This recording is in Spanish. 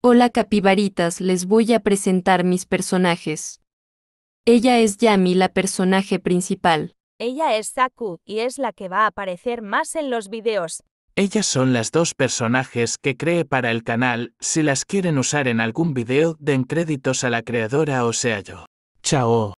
Hola capibaritas, les voy a presentar mis personajes. Ella es Yami, la personaje principal. Ella es Saku, y es la que va a aparecer más en los videos. Ellas son las dos personajes que cree para el canal, si las quieren usar en algún video, den créditos a la creadora o sea yo. Chao.